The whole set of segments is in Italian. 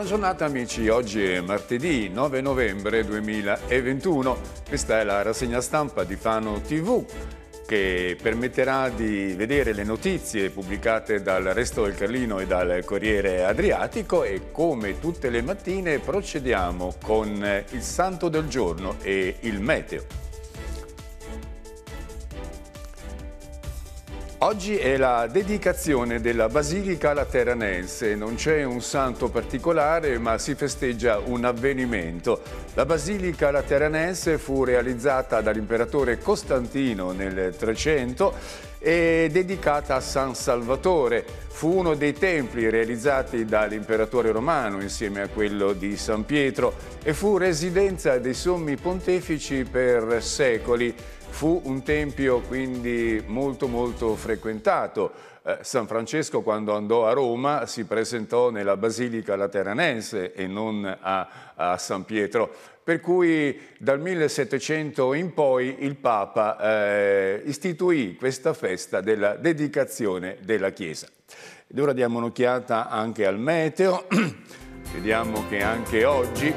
Buona giornata amici, oggi è martedì 9 novembre 2021, questa è la rassegna stampa di Fano TV che permetterà di vedere le notizie pubblicate dal Resto del Carlino e dal Corriere Adriatico e come tutte le mattine procediamo con il santo del giorno e il meteo. Oggi è la dedicazione della Basilica alla Terranense, non c'è un santo particolare ma si festeggia un avvenimento. La Basilica alla Terranense fu realizzata dall'imperatore Costantino nel 300 e dedicata a San Salvatore. Fu uno dei templi realizzati dall'imperatore romano insieme a quello di San Pietro e fu residenza dei sommi pontefici per secoli. Fu un tempio quindi molto molto frequentato. Eh, San Francesco quando andò a Roma si presentò nella Basilica Lateranense e non a, a San Pietro. Per cui dal 1700 in poi il Papa eh, istituì questa festa della dedicazione della Chiesa. Ed ora diamo un'occhiata anche al meteo. Vediamo che anche oggi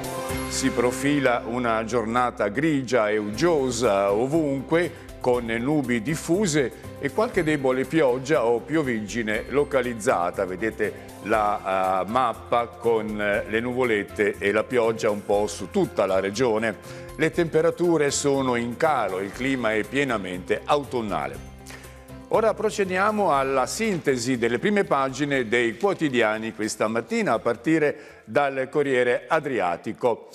si profila una giornata grigia e uggiosa ovunque con nubi diffuse e qualche debole pioggia o piovigine localizzata. Vedete la uh, mappa con eh, le nuvolette e la pioggia un po' su tutta la regione. Le temperature sono in calo, il clima è pienamente autunnale. Ora procediamo alla sintesi delle prime pagine dei quotidiani questa mattina, a partire dal Corriere Adriatico.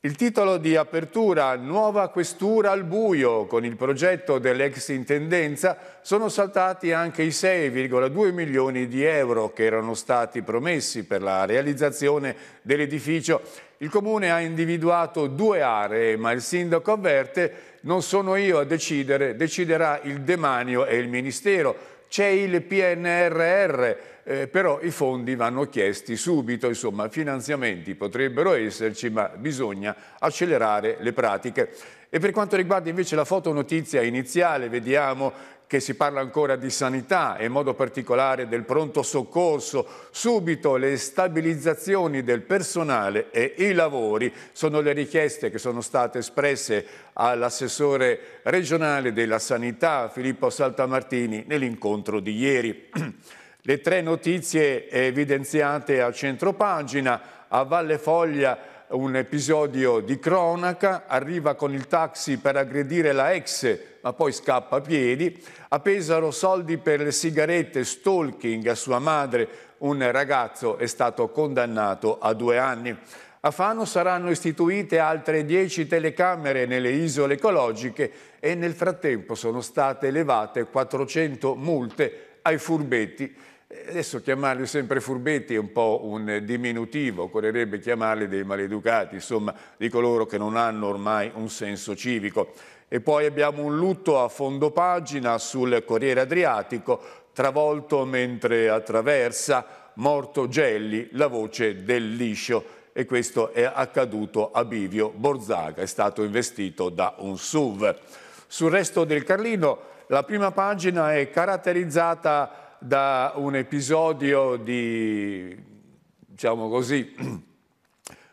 Il titolo di apertura Nuova questura al buio con il progetto dell'ex intendenza sono saltati anche i 6,2 milioni di euro che erano stati promessi per la realizzazione dell'edificio. Il comune ha individuato due aree, ma il sindaco avverte non sono io a decidere, deciderà il demanio e il ministero. C'è il PNRR, eh, però i fondi vanno chiesti subito, insomma finanziamenti potrebbero esserci, ma bisogna accelerare le pratiche. E per quanto riguarda invece la fotonotizia iniziale, vediamo che si parla ancora di sanità e in modo particolare del pronto soccorso, subito le stabilizzazioni del personale e i lavori sono le richieste che sono state espresse all'assessore regionale della sanità Filippo Saltamartini nell'incontro di ieri. Le tre notizie evidenziate a centropagina a Valle Foglia un episodio di cronaca, arriva con il taxi per aggredire la ex, ma poi scappa a piedi, a Pesaro soldi per le sigarette, stalking a sua madre, un ragazzo è stato condannato a due anni. A Fano saranno istituite altre 10 telecamere nelle isole ecologiche e nel frattempo sono state elevate 400 multe ai furbetti Adesso chiamarli sempre furbetti è un po' un diminutivo, occorrerebbe chiamarli dei maleducati, insomma, di coloro che non hanno ormai un senso civico. E poi abbiamo un lutto a fondo pagina sul Corriere Adriatico, travolto mentre attraversa, morto Gelli, la voce del liscio. E questo è accaduto a Bivio Borzaga, è stato investito da un SUV. Sul resto del Carlino la prima pagina è caratterizzata da un episodio di, diciamo così,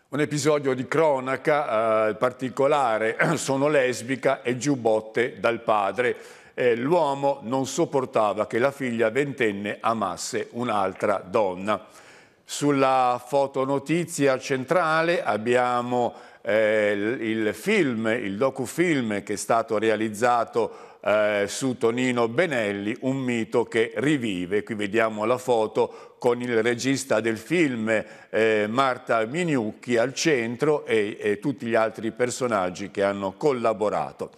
un episodio di cronaca eh, particolare, sono lesbica e giubbotte dal padre. Eh, L'uomo non sopportava che la figlia ventenne amasse un'altra donna. Sulla fotonotizia centrale abbiamo eh, il film, il docufilm che è stato realizzato eh, su Tonino Benelli, un mito che rivive. Qui vediamo la foto con il regista del film eh, Marta Miniucchi al centro e, e tutti gli altri personaggi che hanno collaborato.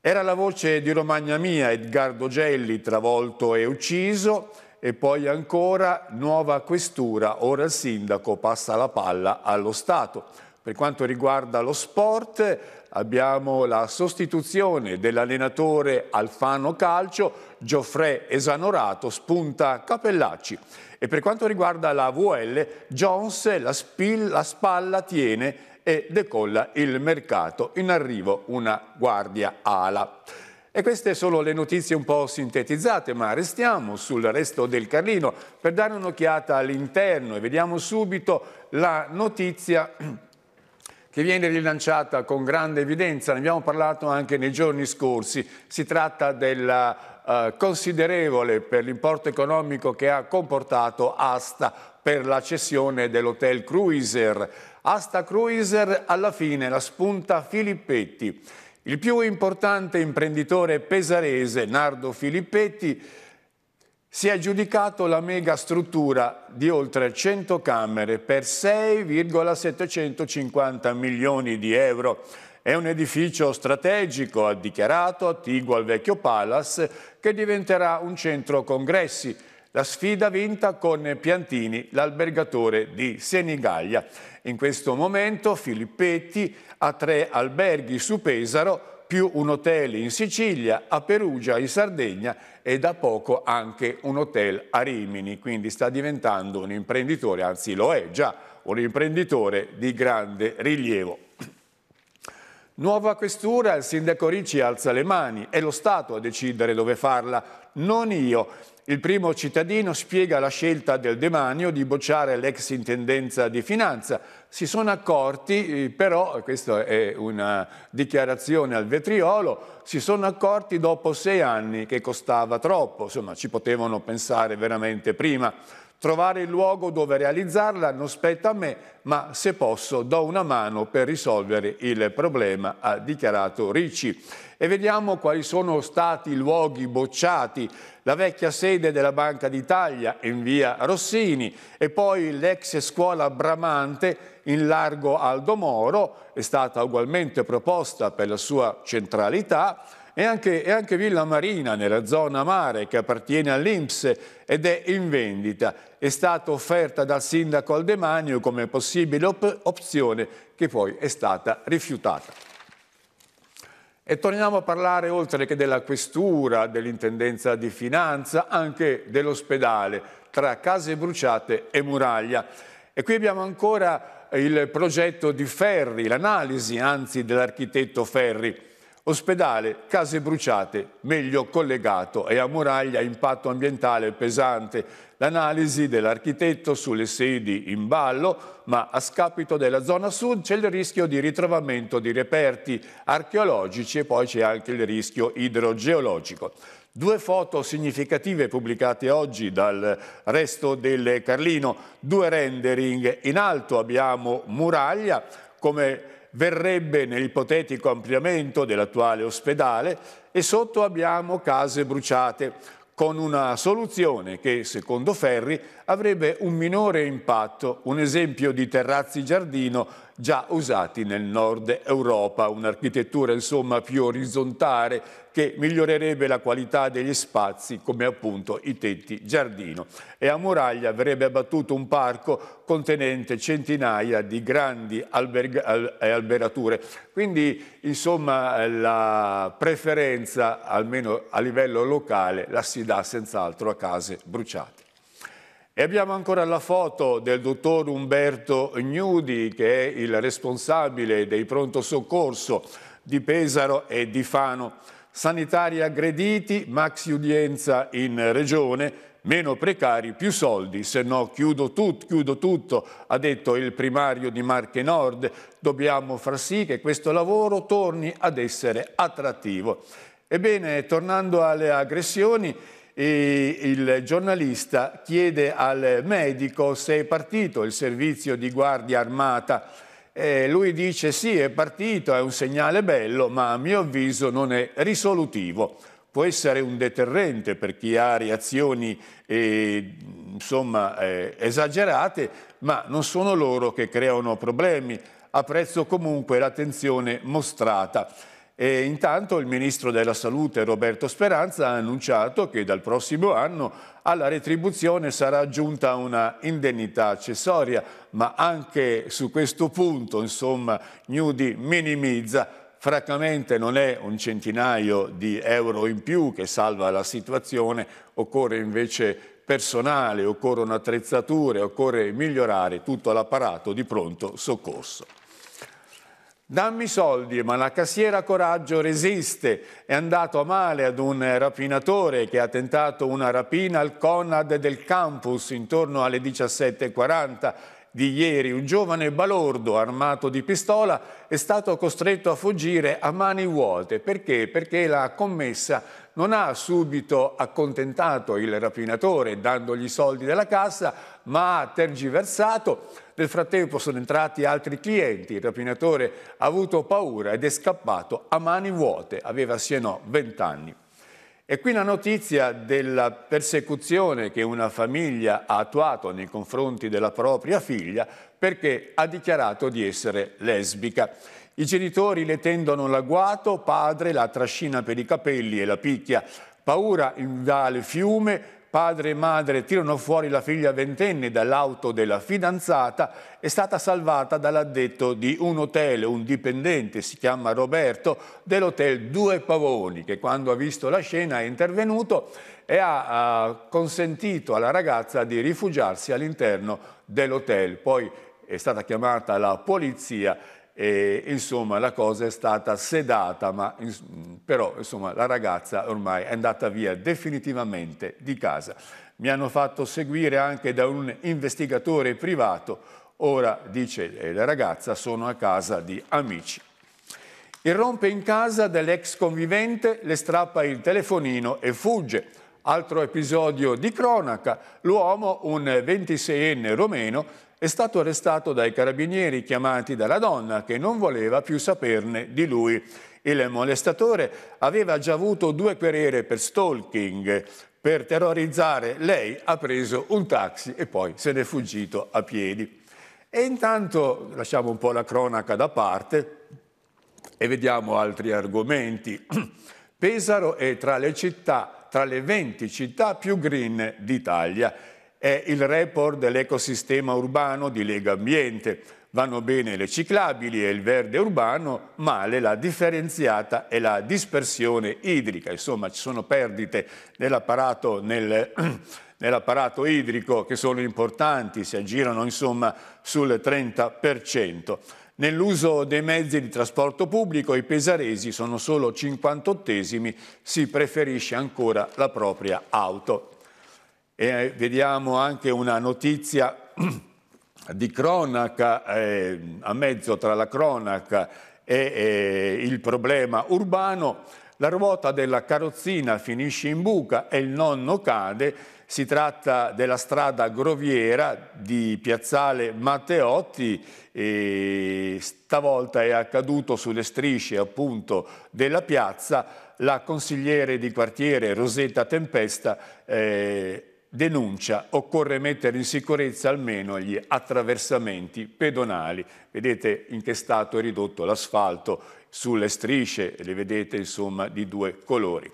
Era la voce di Romagna Mia, Edgardo Gelli, travolto e ucciso, e poi ancora nuova questura, ora il sindaco passa la palla allo Stato. Per quanto riguarda lo sport, abbiamo la sostituzione dell'allenatore Alfano Calcio, Gioffre esanorato, spunta Capellacci. E per quanto riguarda la VL, Jones la, spil, la spalla tiene e decolla il mercato. In arrivo una guardia ala. E queste sono le notizie un po' sintetizzate, ma restiamo sul resto del Carlino per dare un'occhiata all'interno e vediamo subito la notizia che viene rilanciata con grande evidenza, ne abbiamo parlato anche nei giorni scorsi, si tratta della eh, considerevole per l'importo economico che ha comportato asta per la cessione dell'hotel Cruiser. Asta Cruiser alla fine la spunta Filippetti. Il più importante imprenditore pesarese, Nardo Filippetti, si è aggiudicato la mega struttura di oltre 100 camere per 6,750 milioni di euro. È un edificio strategico, ha dichiarato, attiguo al vecchio Palace, che diventerà un centro congressi. La sfida vinta con Piantini, l'albergatore di Senigallia. In questo momento Filippetti ha tre alberghi su Pesaro, più un hotel in Sicilia, a Perugia, in Sardegna e da poco anche un hotel a Rimini, quindi sta diventando un imprenditore, anzi lo è già, un imprenditore di grande rilievo. Nuova questura, il sindaco Ricci alza le mani, è lo Stato a decidere dove farla, non io. Il primo cittadino spiega la scelta del demanio di bocciare l'ex intendenza di finanza. Si sono accorti, eh, però, questa è una dichiarazione al vetriolo, si sono accorti dopo sei anni che costava troppo, insomma ci potevano pensare veramente prima. Trovare il luogo dove realizzarla non spetta a me, ma se posso do una mano per risolvere il problema, ha dichiarato Ricci. E vediamo quali sono stati i luoghi bocciati. La vecchia sede della Banca d'Italia in via Rossini e poi l'ex scuola Bramante in largo Aldo Moro è stata ugualmente proposta per la sua centralità e anche, e anche Villa Marina nella zona mare che appartiene all'Inps ed è in vendita. È stata offerta dal sindaco Aldemanio come possibile op opzione che poi è stata rifiutata. E torniamo a parlare, oltre che della questura, dell'intendenza di finanza, anche dell'ospedale, tra case bruciate e muraglia. E qui abbiamo ancora il progetto di Ferri, l'analisi anzi dell'architetto Ferri. Ospedale, case bruciate, meglio collegato e a muraglia impatto ambientale pesante. L'analisi dell'architetto sulle sedi in ballo, ma a scapito della zona sud c'è il rischio di ritrovamento di reperti archeologici e poi c'è anche il rischio idrogeologico. Due foto significative pubblicate oggi dal resto del Carlino, due rendering. In alto abbiamo muraglia come verrebbe nell'ipotetico ampliamento dell'attuale ospedale e sotto abbiamo case bruciate, con una soluzione che, secondo Ferri, avrebbe un minore impatto, un esempio di terrazzi giardino già usati nel nord Europa, un'architettura insomma più orizzontale che migliorerebbe la qualità degli spazi come appunto i tetti giardino e a Muraglia verrebbe abbattuto un parco contenente centinaia di grandi eh, alberature. Quindi insomma la preferenza almeno a livello locale la si dà senz'altro a case bruciate. E abbiamo ancora la foto del dottor Umberto Gnudi, che è il responsabile dei pronto soccorso di Pesaro e di Fano. Sanitari aggrediti, max udienza in regione, meno precari, più soldi, se no chiudo, tut, chiudo tutto, ha detto il primario di Marche Nord. Dobbiamo far sì che questo lavoro torni ad essere attrattivo. Ebbene, tornando alle aggressioni, e il giornalista chiede al medico se è partito il servizio di guardia armata. E lui dice sì, è partito, è un segnale bello, ma a mio avviso non è risolutivo. Può essere un deterrente per chi ha reazioni eh, insomma, eh, esagerate, ma non sono loro che creano problemi. Apprezzo comunque l'attenzione mostrata. E intanto il ministro della Salute Roberto Speranza ha annunciato che dal prossimo anno alla retribuzione sarà aggiunta una indennità accessoria, ma anche su questo punto, insomma, Nudi minimizza francamente non è un centinaio di euro in più che salva la situazione, occorre invece personale, occorrono attrezzature, occorre migliorare tutto l'apparato di pronto soccorso dammi soldi, ma la cassiera Coraggio resiste, è andato a male ad un rapinatore che ha tentato una rapina al Conad del campus intorno alle 17.40 di ieri, un giovane balordo armato di pistola è stato costretto a fuggire a mani vuote. Perché? Perché la commessa non ha subito accontentato il rapinatore dandogli i soldi della cassa, ma ha tergiversato. Nel frattempo sono entrati altri clienti, il rapinatore ha avuto paura ed è scappato a mani vuote, aveva sì e no 20 anni. E qui la notizia della persecuzione che una famiglia ha attuato nei confronti della propria figlia perché ha dichiarato di essere lesbica. I genitori le tendono l'agguato, padre la trascina per i capelli e la picchia. Paura invade il fiume, padre e madre tirano fuori la figlia ventenne dall'auto della fidanzata, è stata salvata dall'addetto di un hotel, un dipendente, si chiama Roberto, dell'hotel Due Pavoni, che quando ha visto la scena è intervenuto e ha, ha consentito alla ragazza di rifugiarsi all'interno dell'hotel. Poi è stata chiamata la polizia e, insomma la cosa è stata sedata, ma, in, però insomma, la ragazza ormai è andata via definitivamente di casa. Mi hanno fatto seguire anche da un investigatore privato, ora dice eh, la ragazza sono a casa di amici. Irrompe in casa dell'ex convivente, le strappa il telefonino e fugge. Altro episodio di cronaca, l'uomo, un 26enne romeno, è stato arrestato dai carabinieri chiamati dalla donna che non voleva più saperne di lui. Il molestatore aveva già avuto due querere per stalking. Per terrorizzare lei ha preso un taxi e poi se n'è fuggito a piedi. E intanto lasciamo un po' la cronaca da parte e vediamo altri argomenti. Pesaro è tra le città, tra le 20 città più green d'Italia è il report dell'ecosistema urbano di Lega Ambiente. Vanno bene le ciclabili e il verde urbano, male la differenziata e la dispersione idrica. Insomma, ci sono perdite nell'apparato nel, nell'apparato idrico che sono importanti, si aggirano insomma sul 30%. Nell'uso dei mezzi di trasporto pubblico i pesaresi sono solo 58esimi, si preferisce ancora la propria auto. E eh, vediamo anche una notizia di cronaca, eh, a mezzo tra la cronaca e eh, il problema urbano, la ruota della carrozzina finisce in buca e il nonno cade. Si tratta della strada groviera di Piazzale Matteotti, E stavolta è accaduto sulle strisce appunto della piazza. La consigliere di quartiere Rosetta Tempesta eh, denuncia occorre mettere in sicurezza almeno gli attraversamenti pedonali. Vedete in che stato è ridotto l'asfalto sulle strisce, le vedete insomma di due colori.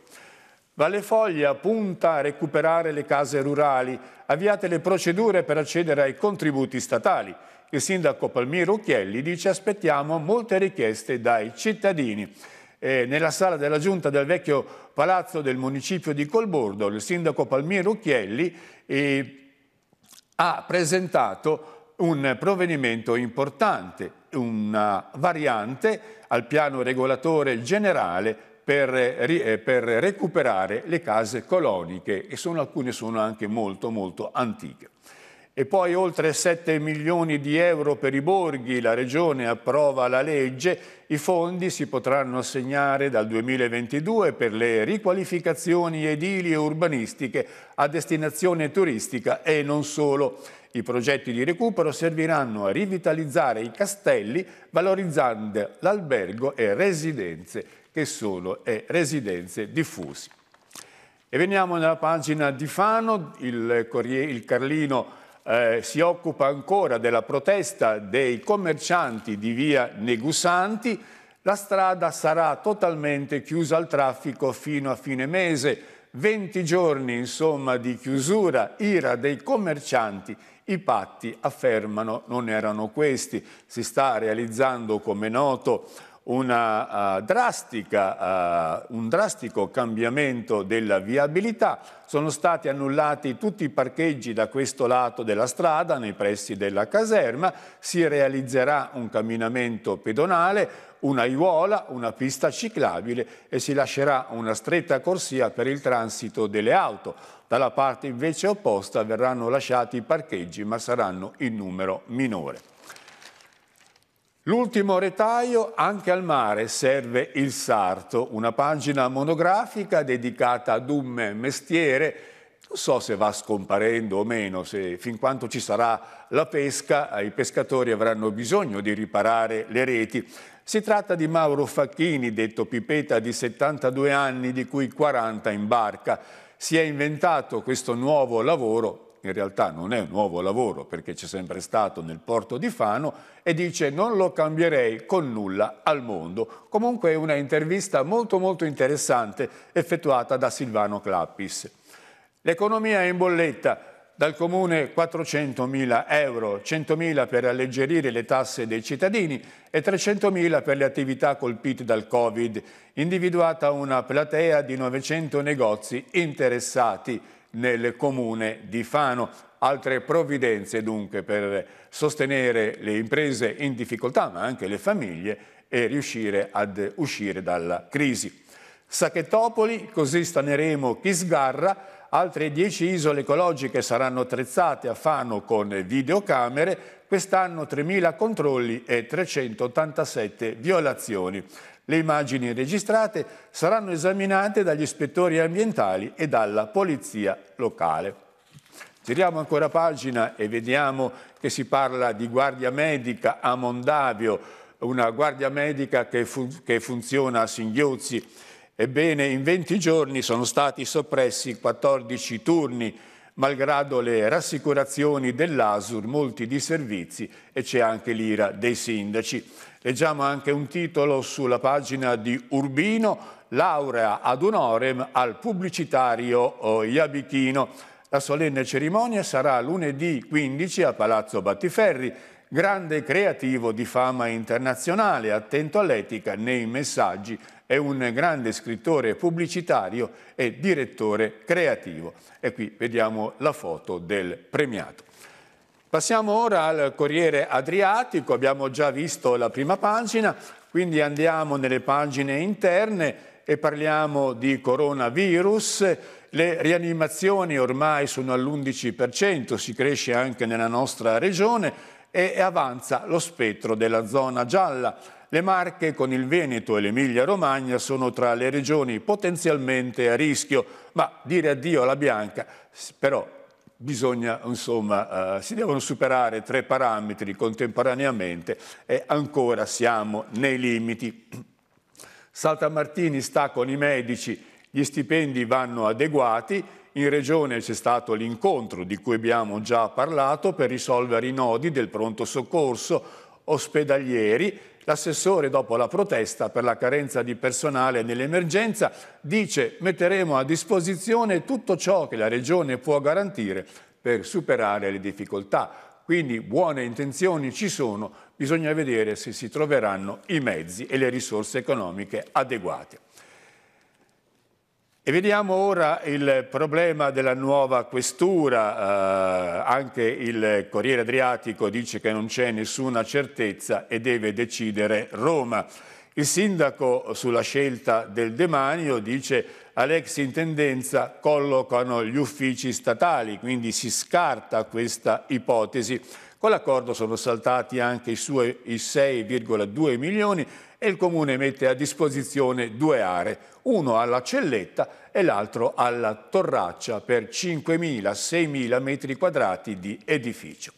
Valle Foglia punta a recuperare le case rurali, avviate le procedure per accedere ai contributi statali. Il sindaco Palmiro Occhielli dice aspettiamo molte richieste dai cittadini eh, nella sala della giunta del vecchio palazzo del municipio di Colbordo, il sindaco Palmiro Chielli eh, ha presentato un provvedimento importante, una variante al piano regolatore generale per, eh, per recuperare le case coloniche e sono, alcune sono anche molto molto antiche e poi oltre 7 milioni di euro per i borghi, la Regione approva la legge, i fondi si potranno assegnare dal 2022 per le riqualificazioni edili e urbanistiche a destinazione turistica e non solo. I progetti di recupero serviranno a rivitalizzare i castelli valorizzando l'albergo e residenze che sono e residenze diffuse. E veniamo nella pagina di Fano, il, il Carlino eh, si occupa ancora della protesta dei commercianti di via Negusanti, la strada sarà totalmente chiusa al traffico fino a fine mese. 20 giorni insomma di chiusura, ira dei commercianti, i patti affermano non erano questi. Si sta realizzando come noto una, uh, drastica, uh, un drastico cambiamento della viabilità. Sono stati annullati tutti i parcheggi da questo lato della strada, nei pressi della caserma, si realizzerà un camminamento pedonale, un'aiuola, una pista ciclabile e si lascerà una stretta corsia per il transito delle auto. Dalla parte invece opposta verranno lasciati i parcheggi ma saranno in numero minore. L'ultimo retaio anche al mare serve il sarto, una pagina monografica dedicata ad un mestiere, non so se va scomparendo o meno, se fin quanto ci sarà la pesca i pescatori avranno bisogno di riparare le reti. Si tratta di Mauro Facchini, detto Pipeta, di 72 anni, di cui 40 in barca. Si è inventato questo nuovo lavoro in realtà non è un nuovo lavoro perché c'è sempre stato nel porto di Fano e dice non lo cambierei con nulla al mondo. Comunque è una intervista molto molto interessante effettuata da Silvano Clappis. L'economia è in bolletta, dal comune 400.000 euro, 100.000 per alleggerire le tasse dei cittadini e 300.000 per le attività colpite dal Covid, individuata una platea di 900 negozi interessati nel comune di Fano. Altre provvidenze dunque per sostenere le imprese in difficoltà ma anche le famiglie e riuscire ad uscire dalla crisi. Sacchettopoli, così staneremo chi sgarra, Altre 10 isole ecologiche saranno attrezzate a Fano con videocamere, quest'anno 3.000 controlli e 387 violazioni. Le immagini registrate saranno esaminate dagli ispettori ambientali e dalla polizia locale. Tiriamo ancora pagina e vediamo che si parla di guardia medica a Mondavio, una guardia medica che, fun che funziona a singhiozzi. Ebbene, in 20 giorni sono stati soppressi 14 turni, malgrado le rassicurazioni dell'ASUR, molti di servizi e c'è anche l'ira dei sindaci. Leggiamo anche un titolo sulla pagina di Urbino, laurea ad honorem al pubblicitario oh, Iabichino. La solenne cerimonia sarà lunedì 15 a Palazzo Battiferri, grande creativo di fama internazionale, attento all'etica nei messaggi è un grande scrittore pubblicitario e direttore creativo. E qui vediamo la foto del premiato. Passiamo ora al Corriere Adriatico, abbiamo già visto la prima pagina, quindi andiamo nelle pagine interne e parliamo di coronavirus. Le rianimazioni ormai sono all'11%, si cresce anche nella nostra regione e avanza lo spettro della zona gialla le Marche con il Veneto e l'Emilia-Romagna sono tra le regioni potenzialmente a rischio, ma dire addio alla bianca però bisogna, insomma, eh, si devono superare tre parametri contemporaneamente e ancora siamo nei limiti. Saltamartini sta con i medici, gli stipendi vanno adeguati, in Regione c'è stato l'incontro di cui abbiamo già parlato per risolvere i nodi del pronto soccorso, ospedalieri. L'assessore, dopo la protesta per la carenza di personale nell'emergenza, dice metteremo a disposizione tutto ciò che la Regione può garantire per superare le difficoltà. Quindi buone intenzioni ci sono, bisogna vedere se si troveranno i mezzi e le risorse economiche adeguate. E vediamo ora il problema della nuova questura, eh, anche il Corriere Adriatico dice che non c'è nessuna certezza e deve decidere Roma. Il sindaco sulla scelta del demanio dice all'ex intendenza collocano gli uffici statali, quindi si scarta questa ipotesi. Con l'accordo sono saltati anche i suoi 6,2 milioni e il comune mette a disposizione due aree, uno alla Celletta e l'altro alla Torraccia per 5.000-6.000 metri quadrati di edificio.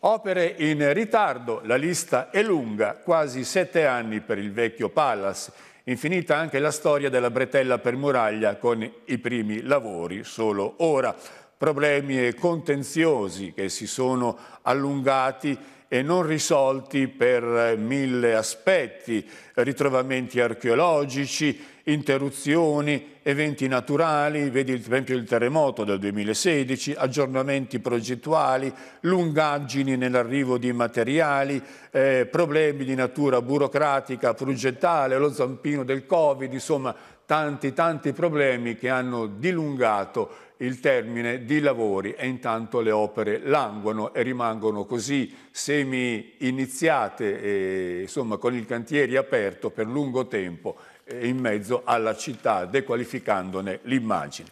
Opere in ritardo, la lista è lunga, quasi sette anni per il vecchio Palace, infinita anche la storia della bretella per muraglia con i primi lavori solo ora. Problemi e contenziosi che si sono allungati e non risolti per eh, mille aspetti, ritrovamenti archeologici, interruzioni, eventi naturali, vedi per esempio il terremoto del 2016, aggiornamenti progettuali, lungaggini nell'arrivo di materiali, eh, problemi di natura burocratica, progettale, lo zampino del Covid, insomma tanti tanti problemi che hanno dilungato il termine di lavori e intanto le opere languono e rimangono così semi iniziate, e, insomma con il cantiere aperto per lungo tempo eh, in mezzo alla città, dequalificandone l'immagine.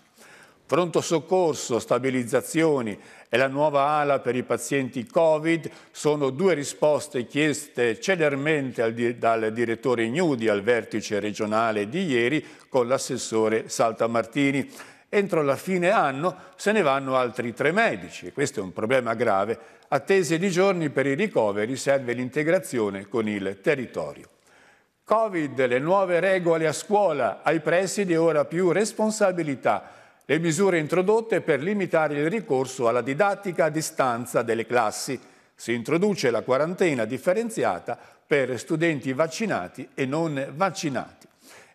Pronto soccorso, stabilizzazioni e la nuova ala per i pazienti Covid sono due risposte chieste celermente di dal direttore Gnudi al vertice regionale di ieri con l'assessore Saltamartini entro la fine anno se ne vanno altri tre medici e questo è un problema grave. Attese di giorni per i ricoveri serve l'integrazione con il territorio. Covid, le nuove regole a scuola, ai presidi ora più responsabilità, le misure introdotte per limitare il ricorso alla didattica a distanza delle classi. Si introduce la quarantena differenziata per studenti vaccinati e non vaccinati.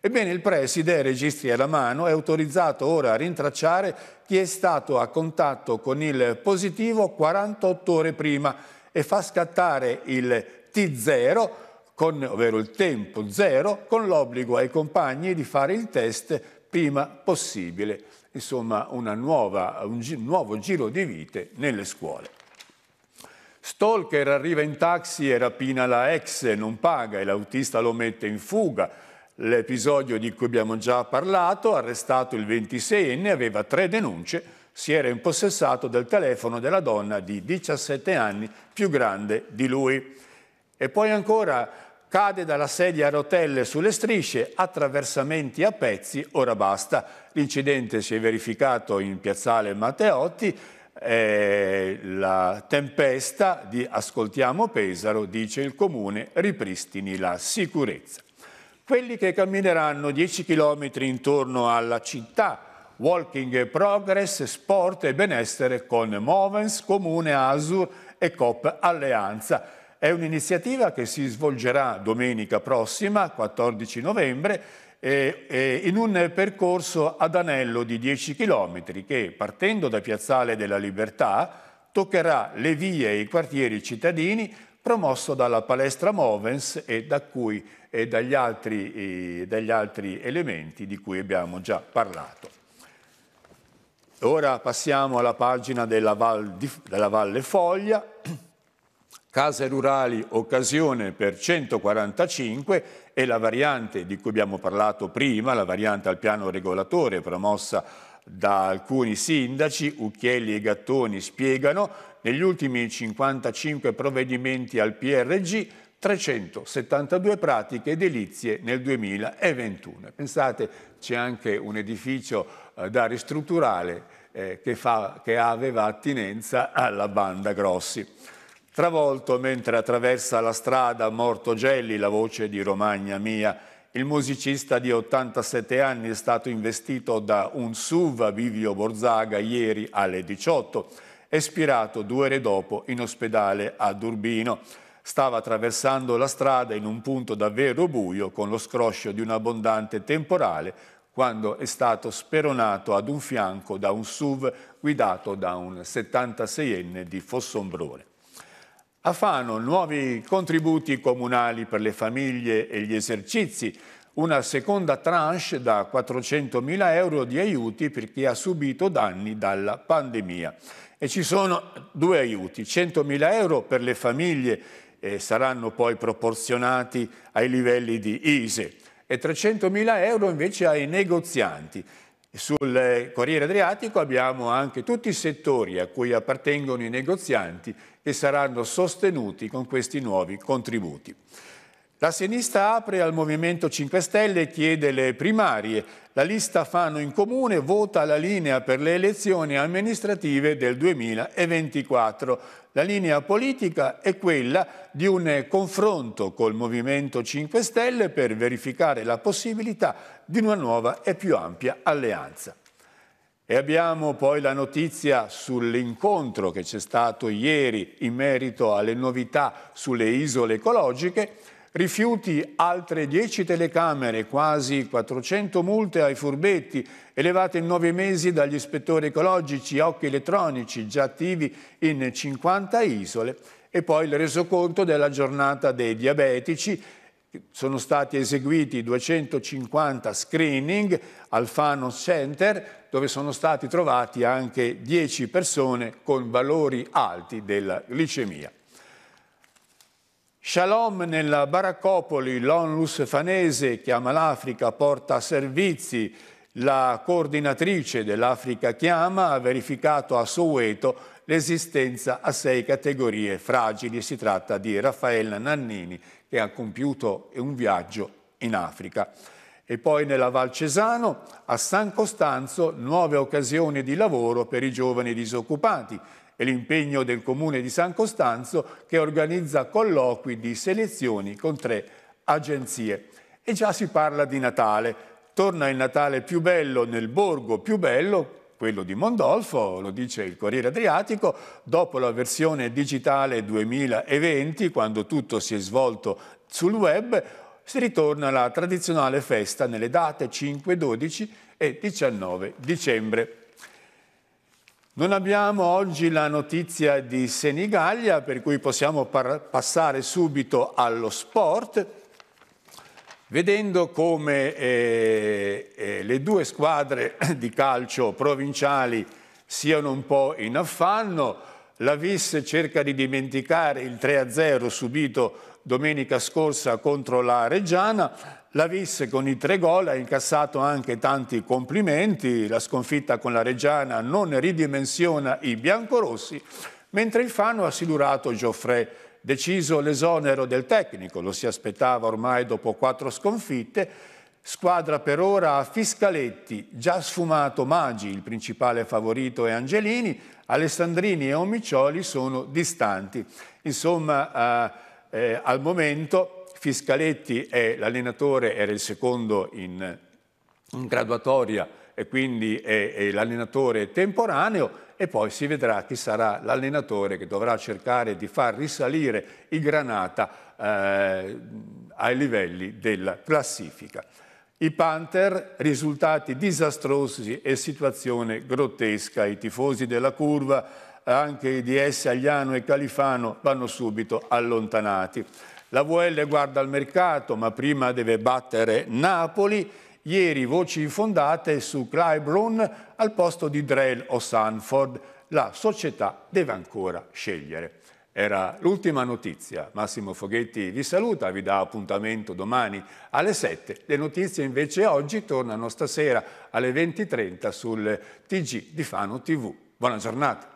Ebbene, il preside, registri alla mano, è autorizzato ora a rintracciare chi è stato a contatto con il positivo 48 ore prima e fa scattare il T0 con, ovvero il tempo zero, con l'obbligo ai compagni di fare il test prima possibile. Insomma, nuova, un gi nuovo giro di vite nelle scuole. Stalker arriva in taxi e rapina la ex, non paga e l'autista lo mette in fuga l'episodio di cui abbiamo già parlato, arrestato il 26enne, aveva tre denunce, si era impossessato del telefono della donna di 17 anni più grande di lui. E poi ancora cade dalla sedia a rotelle sulle strisce, attraversamenti a pezzi, ora basta. L'incidente si è verificato in piazzale Matteotti eh, la tempesta di Ascoltiamo Pesaro, dice il comune, ripristini la sicurezza. Quelli che cammineranno 10 km intorno alla città, Walking Progress, Sport e Benessere con Movens, Comune Asur e Cop Alleanza. È un'iniziativa che si svolgerà domenica prossima, 14 novembre, in un percorso ad anello di 10 km che, partendo da Piazzale della Libertà, toccherà le vie e i quartieri cittadini promosso dalla palestra Movens e, da cui, e dagli, altri, e dagli altri elementi di cui abbiamo già parlato. Ora passiamo alla pagina della, Val della Valle Foglia. Case rurali, occasione per 145 e la variante di cui abbiamo parlato prima, la variante al piano regolatore promossa da alcuni sindaci, Ucchielli e Gattoni spiegano, negli ultimi 55 provvedimenti al PRG 372 pratiche edilizie nel 2021. Pensate, c'è anche un edificio eh, da ristrutturare eh, che, fa, che aveva attinenza alla banda Grossi. Travolto mentre attraversa la strada Mortogelli, la voce di Romagna mia, il musicista di 87 anni è stato investito da un SUV a Vivio Borzaga ieri alle 18, espirato due ore dopo in ospedale a Durbino. Stava attraversando la strada in un punto davvero buio con lo scroscio di un abbondante temporale quando è stato speronato ad un fianco da un SUV guidato da un 76enne di Fossombrone. A Fano nuovi contributi comunali per le famiglie e gli esercizi, una seconda tranche da 400.000 euro di aiuti per chi ha subito danni dalla pandemia. E ci sono due aiuti, 100.000 euro per le famiglie e saranno poi proporzionati ai livelli di ISE e 300.000 euro invece ai negozianti. Sul Corriere Adriatico abbiamo anche tutti i settori a cui appartengono i negozianti e saranno sostenuti con questi nuovi contributi. La sinistra apre al Movimento 5 Stelle e chiede le primarie. La lista Fano in Comune vota la linea per le elezioni amministrative del 2024. La linea politica è quella di un confronto col Movimento 5 Stelle per verificare la possibilità di una nuova e più ampia alleanza. E abbiamo poi la notizia sull'incontro che c'è stato ieri in merito alle novità sulle isole ecologiche, rifiuti altre 10 telecamere, quasi 400 multe ai furbetti, elevate in 9 mesi dagli ispettori ecologici, occhi elettronici già attivi in 50 isole e poi il resoconto della giornata dei diabetici sono stati eseguiti 250 screening al Fanon Center dove sono stati trovati anche 10 persone con valori alti della glicemia. Shalom nella baraccopoli, l'onlus fanese chiama l'Africa, porta servizi, la coordinatrice dell'Africa Chiama ha verificato a Soweto l'esistenza a sei categorie fragili. Si tratta di Raffaella Nannini, che ha compiuto un viaggio in Africa. E poi nella Val Cesano, a San Costanzo, nuove occasioni di lavoro per i giovani disoccupati e l'impegno del comune di San Costanzo che organizza colloqui di selezioni con tre agenzie. E già si parla di Natale. Torna il Natale più bello nel borgo più bello quello di Mondolfo, lo dice il Corriere Adriatico, dopo la versione digitale 2020, quando tutto si è svolto sul web, si ritorna alla tradizionale festa nelle date 5, 12 e 19 dicembre. Non abbiamo oggi la notizia di Senigallia, per cui possiamo passare subito allo sport vedendo come eh, eh, le due squadre di calcio provinciali siano un po' in affanno, la Vis cerca di dimenticare il 3-0 subito domenica scorsa contro la Reggiana, la Vis con i tre gol ha incassato anche tanti complimenti, la sconfitta con la Reggiana non ridimensiona i biancorossi, mentre il Fano ha silurato Gioffre deciso l'esonero del tecnico, lo si aspettava ormai dopo quattro sconfitte, squadra per ora a Fiscaletti, già sfumato Maggi, il principale favorito è Angelini, Alessandrini e Omiccioli sono distanti. Insomma, eh, eh, al momento Fiscaletti è l'allenatore, era il secondo in, in graduatoria e quindi è, è l'allenatore temporaneo e poi si vedrà chi sarà l'allenatore che dovrà cercare di far risalire il Granata eh, ai livelli della classifica. I Panther, risultati disastrosi e situazione grottesca. I tifosi della curva, anche i DS Agliano e Califano, vanno subito allontanati. La VL guarda al mercato, ma prima deve battere Napoli Ieri voci infondate su Clyburn al posto di Drell o Sanford. La società deve ancora scegliere. Era l'ultima notizia. Massimo Foghetti vi saluta, vi dà appuntamento domani alle 7. Le notizie invece oggi tornano stasera alle 20.30 sul TG di Fano TV. Buona giornata.